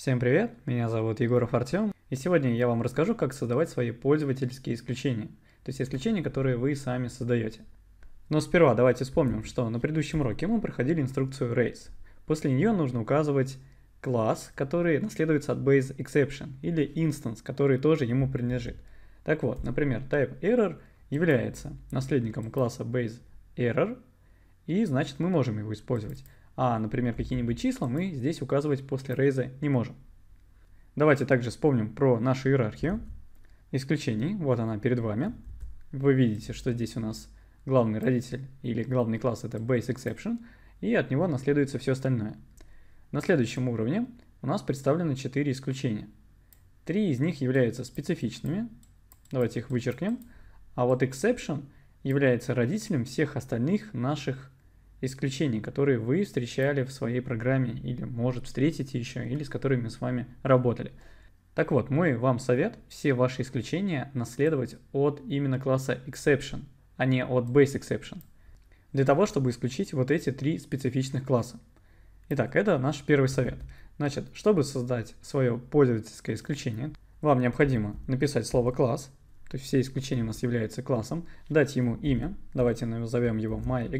Всем привет, меня зовут Егоров Артем, и сегодня я вам расскажу, как создавать свои пользовательские исключения, то есть исключения, которые вы сами создаете. Но сперва давайте вспомним, что на предыдущем уроке мы проходили инструкцию raise. После нее нужно указывать класс, который наследуется от base exception, или instance, который тоже ему принадлежит. Так вот, например, type error является наследником класса base error, и значит мы можем его использовать а, например, какие-нибудь числа мы здесь указывать после рейза не можем. Давайте также вспомним про нашу иерархию исключений. Вот она перед вами. Вы видите, что здесь у нас главный родитель или главный класс это BaseException, и от него наследуется все остальное. На следующем уровне у нас представлены 4 исключения. Три из них являются специфичными, давайте их вычеркнем, а вот exception является родителем всех остальных наших исключений, которые вы встречали в своей программе или, может, встретите еще, или с которыми мы с вами работали. Так вот, мой вам совет – все ваши исключения наследовать от именно класса Exception, а не от Base Exception, для того, чтобы исключить вот эти три специфичных класса. Итак, это наш первый совет. Значит, чтобы создать свое пользовательское исключение, вам необходимо написать слово «класс», то есть все исключения у нас являются классом, дать ему имя, давайте назовем его MyException,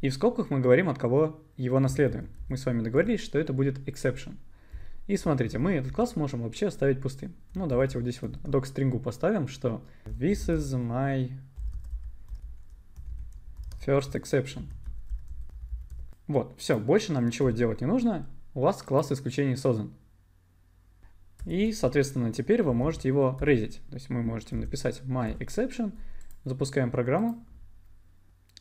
и в скобках мы говорим, от кого его наследуем. Мы с вами договорились, что это будет exception. И смотрите, мы этот класс можем вообще оставить пустым. Ну, давайте вот здесь вот док-стрингу поставим, что this is my first exception. Вот, все, больше нам ничего делать не нужно. У вас класс исключений создан. И, соответственно, теперь вы можете его резить. То есть мы можете написать my exception, запускаем программу,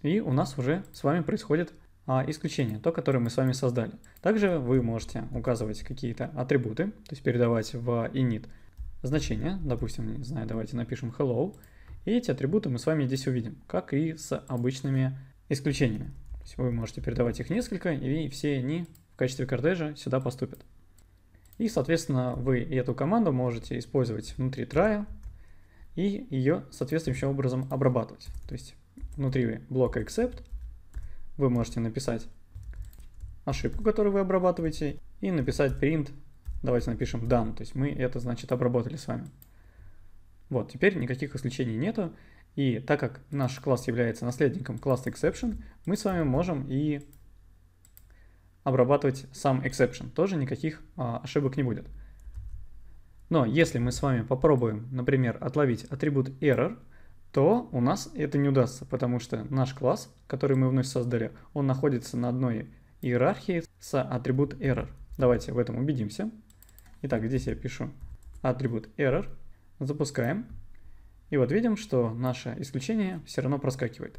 и у нас уже с вами происходит а, исключение, то, которое мы с вами создали. Также вы можете указывать какие-то атрибуты, то есть передавать в init значение, допустим, не знаю, давайте напишем hello, и эти атрибуты мы с вами здесь увидим, как и с обычными исключениями. То есть вы можете передавать их несколько, и все они в качестве кортежа сюда поступят. И, соответственно, вы эту команду можете использовать внутри трая и ее соответствующим образом обрабатывать. То есть внутри блока except вы можете написать ошибку, которую вы обрабатываете, и написать print, давайте напишем done, то есть мы это, значит, обработали с вами. Вот, теперь никаких исключений нету, и так как наш класс является наследником класса exception, мы с вами можем и обрабатывать сам exception, тоже никаких а, ошибок не будет. Но если мы с вами попробуем, например, отловить атрибут error, то у нас это не удастся, потому что наш класс, который мы вновь создали, он находится на одной иерархии с атрибут error. Давайте в этом убедимся. Итак, здесь я пишу атрибут error, запускаем, и вот видим, что наше исключение все равно проскакивает.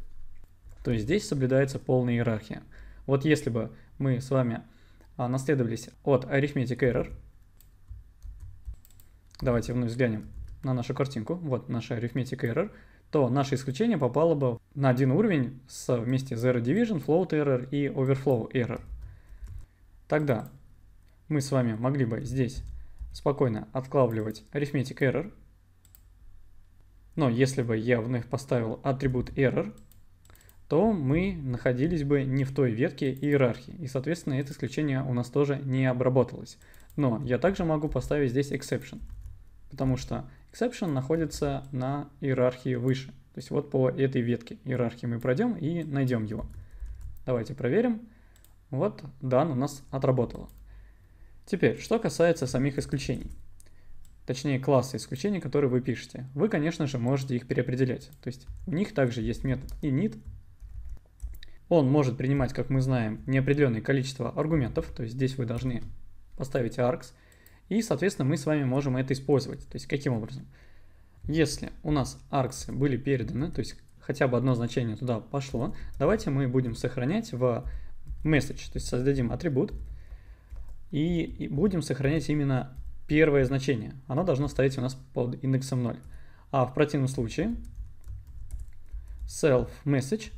То есть здесь соблюдается полная иерархия. Вот если бы мы с вами а, наследовались от arithmetic error, давайте вновь взглянем на нашу картинку, вот наша arithmetic error, то наше исключение попало бы на один уровень с вместе с Error Division, Float Error и Overflow Error. Тогда мы с вами могли бы здесь спокойно отклавливать Arithmetic Error, но если бы я вновь поставил атрибут Error, то мы находились бы не в той ветке иерархии, и, соответственно, это исключение у нас тоже не обработалось. Но я также могу поставить здесь exception, потому что Exception находится на иерархии выше. То есть вот по этой ветке иерархии мы пройдем и найдем его. Давайте проверим. Вот дан у нас отработало. Теперь, что касается самих исключений. Точнее, класса исключений, которые вы пишете. Вы, конечно же, можете их переопределять. То есть в них также есть метод init. Он может принимать, как мы знаем, неопределенное количество аргументов. То есть здесь вы должны поставить args. И, соответственно, мы с вами можем это использовать. То есть, каким образом? Если у нас арксы были переданы, то есть хотя бы одно значение туда пошло, давайте мы будем сохранять в message, то есть создадим атрибут и будем сохранять именно первое значение. Оно должно стоять у нас под индексом 0. А в противном случае self message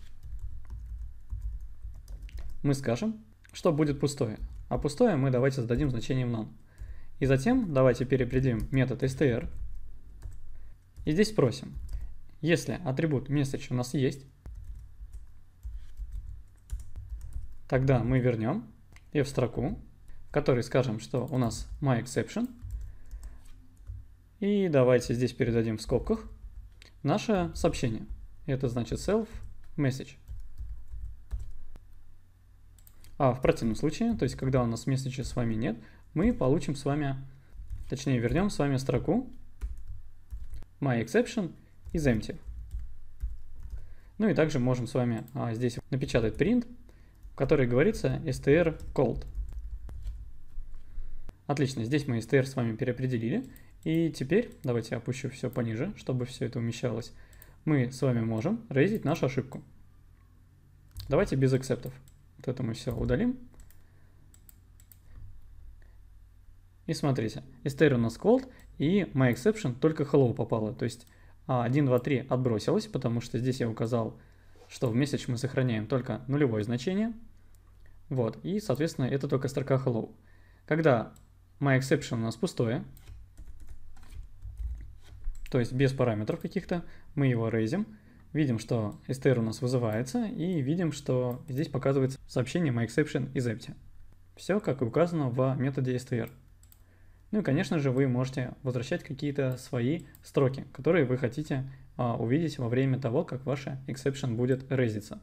мы скажем, что будет пустое. А пустое мы давайте зададим значением none. И затем давайте перепредим метод str. И здесь спросим, если атрибут message у нас есть, тогда мы вернем и в строку, в которой скажем, что у нас myException. И давайте здесь передадим в скобках наше сообщение. Это значит self message. А в противном случае, то есть когда у нас месседжа с вами нет, мы получим с вами, точнее вернем с вами строку myException is empty. Ну и также можем с вами а, здесь напечатать print, в которой говорится str cold. Отлично, здесь мы str с вами переопределили. И теперь, давайте я опущу все пониже, чтобы все это умещалось. Мы с вами можем рейзить нашу ошибку. Давайте без эксептов. Вот это мы все удалим. И смотрите, str у нас cold, и my exception только hello попало. То есть 1, 2, 3 отбросилось, потому что здесь я указал, что в месяц мы сохраняем только нулевое значение. Вот, и, соответственно, это только строка hello. Когда my exception у нас пустое, то есть без параметров каких-то, мы его рейзим, видим, что str у нас вызывается, и видим, что здесь показывается сообщение my exception из empty. Все, как и указано в методе str. Ну и, конечно же, вы можете возвращать какие-то свои строки, которые вы хотите а, увидеть во время того, как ваша exception будет резиться.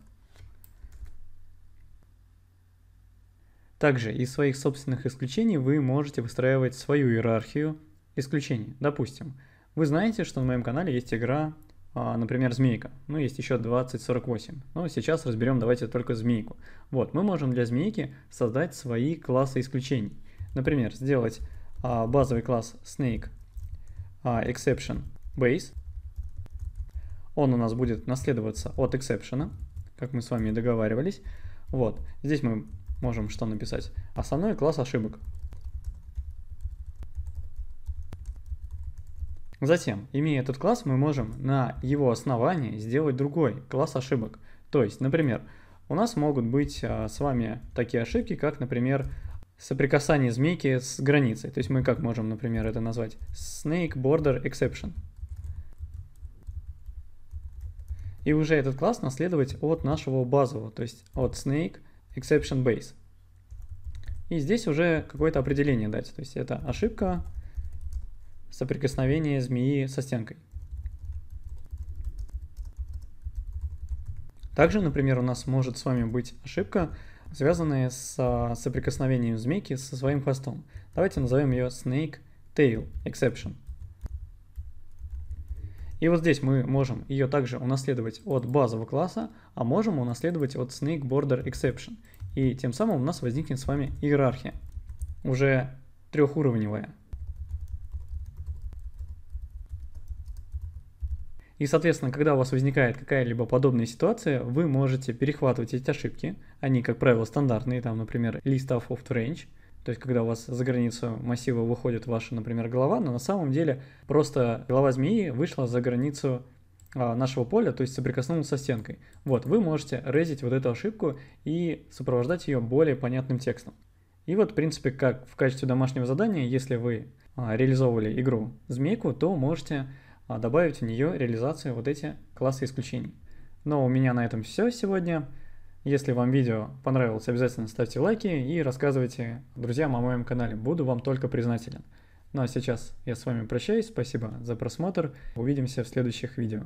Также из своих собственных исключений вы можете выстраивать свою иерархию исключений. Допустим, вы знаете, что на моем канале есть игра, а, например, «Змейка». Ну, есть еще 2048. Но сейчас разберем давайте только «Змейку». Вот, мы можем для «Змейки» создать свои классы исключений. Например, сделать а, базовый класс snake а, exception base. Он у нас будет наследоваться от exception, как мы с вами договаривались. Вот, здесь мы можем что написать? Основной класс ошибок. Затем, имея этот класс, мы можем на его основании сделать другой класс ошибок. То есть, например, у нас могут быть а, с вами такие ошибки, как, например, соприкасание змейки с границей. То есть мы как можем, например, это назвать? Snake Border Exception. И уже этот класс наследовать от нашего базового, то есть от Snake Exception Base. И здесь уже какое-то определение дать. То есть это ошибка соприкосновения змеи со стенкой. Также, например, у нас может с вами быть ошибка связанные с а, соприкосновением змейки со своим хвостом. Давайте назовем ее Snake Tail Exception. И вот здесь мы можем ее также унаследовать от базового класса, а можем унаследовать от Snake Border Exception. И тем самым у нас возникнет с вами иерархия, уже трехуровневая. И, соответственно, когда у вас возникает какая-либо подобная ситуация, вы можете перехватывать эти ошибки. Они, как правило, стандартные, там, например, list of off range, то есть, когда у вас за границу массива выходит ваша, например, голова, но на самом деле просто голова змеи вышла за границу а, нашего поля, то есть соприкоснулся со стенкой. Вот, вы можете резить вот эту ошибку и сопровождать ее более понятным текстом. И вот, в принципе, как в качестве домашнего задания, если вы а, реализовывали игру «Змейку», то можете а, добавить в нее реализацию вот эти классы исключений. Но у меня на этом все сегодня. Если вам видео понравилось, обязательно ставьте лайки и рассказывайте друзьям о моем канале. Буду вам только признателен. Ну а сейчас я с вами прощаюсь, спасибо за просмотр, увидимся в следующих видео.